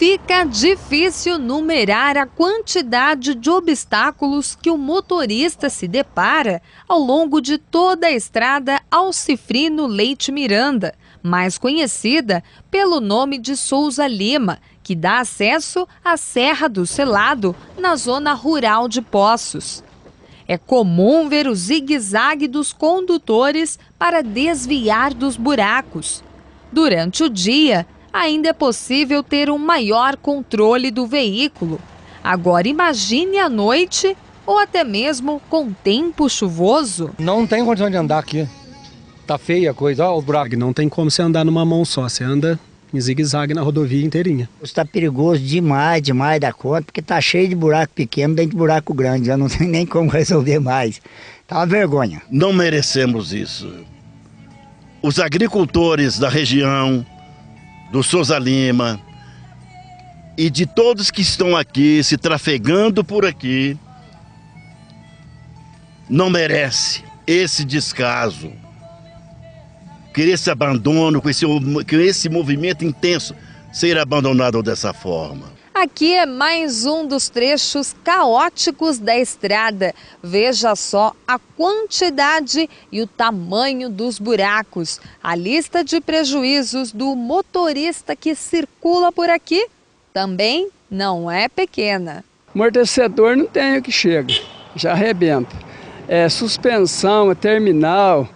Fica difícil numerar a quantidade de obstáculos que o motorista se depara ao longo de toda a estrada Alcifrino Leite Miranda, mais conhecida pelo nome de Souza Lima, que dá acesso à Serra do Selado, na zona rural de Poços. É comum ver o zigue-zague dos condutores para desviar dos buracos. Durante o dia, ainda é possível ter um maior controle do veículo. Agora imagine à noite ou até mesmo com tempo chuvoso. Não tem condição de andar aqui. Tá feia a coisa, olha o buraco. Não tem como você andar numa mão só, você anda em zigue-zague na rodovia inteirinha. Está perigoso demais, demais da conta, porque tá cheio de buraco pequeno dentro de buraco grande, já não tem nem como resolver mais. Tá uma vergonha. Não merecemos isso. Os agricultores da região, do Souza Lima e de todos que estão aqui se trafegando por aqui, não merece esse descaso, que esse abandono, que esse, esse movimento intenso ser abandonado dessa forma. Aqui é mais um dos trechos caóticos da estrada. Veja só a quantidade e o tamanho dos buracos. A lista de prejuízos do motorista que circula por aqui também não é pequena. Amortecedor não tem o que chega, já arrebenta. É suspensão, é terminal,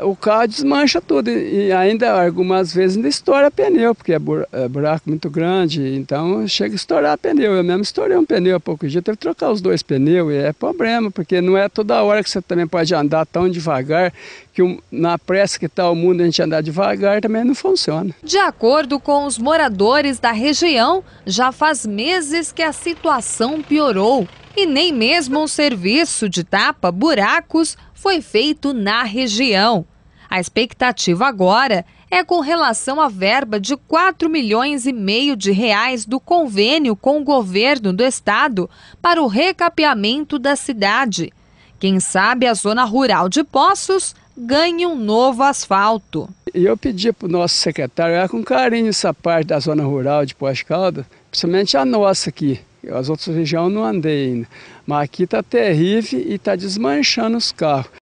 o carro desmancha tudo e ainda algumas vezes ainda estoura pneu, porque é, é buraco muito grande, então chega a estourar pneu. Eu mesmo estourei um pneu há pouco dia, teve que trocar os dois pneus e é problema, porque não é toda hora que você também pode andar tão devagar, que na pressa que está o mundo a gente andar devagar também não funciona. De acordo com os moradores da região, já faz meses que a situação piorou. E nem mesmo um serviço de tapa-buracos foi feito na região. A expectativa agora é com relação à verba de 4 milhões e meio de reais do convênio com o governo do estado para o recapeamento da cidade. Quem sabe a zona rural de Poços ganhe um novo asfalto. E eu pedi para o nosso secretário, olhar é com carinho essa parte da zona rural de Poços Caldas, principalmente a nossa aqui. As outras regiões eu não andei ainda. Mas aqui está terrível e está desmanchando os carros.